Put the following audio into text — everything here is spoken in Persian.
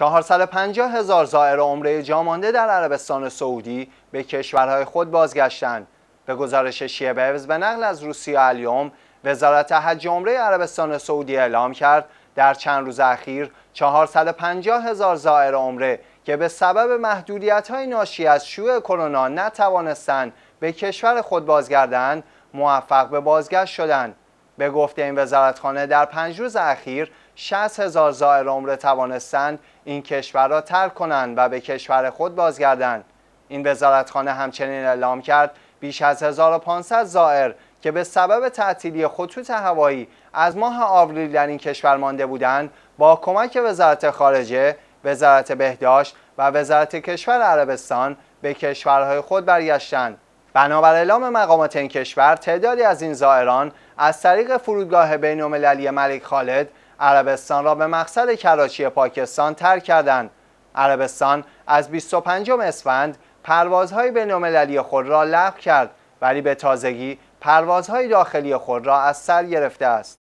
450 هزار زائر عمره جامانده در عربستان سعودی به کشورهای خود بازگشتند. به گزارش شیبرز به نقل از روسیه الیوم وزارت حج عمره عربستان سعودی اعلام کرد در چند روز اخیر 450 هزار زائر عمره که به سبب محدودیت های ناشی از شیوع کرونا نتوانستند به کشور خود بازگردند موفق به بازگشت شدند. به گفته این وزارتخانه در پنج روز اخیر 60 هزار زائر عمره توانستند این کشور را ترک کنند و به کشور خود بازگردند این وزارتخانه همچنین اعلام کرد بیش از 1500 زائر که به سبب تعطیلی خطوط هوایی از ماه آوریل در این کشور مانده بودند با کمک وزارت خارجه، وزارت بهداشت و وزارت کشور عربستان به کشورهای خود برگشتند. بنابر اعلام مقامات این کشور تعدادی از این زائران از طریق فرودگاه بینالمللی ملک خالد عربستان را به مقصد کراچی پاکستان ترک کردند عربستان از 25 اسفند پروازهای بینالمللی خود را لغو کرد ولی به تازگی پروازهای داخلی خود را از سر گرفته است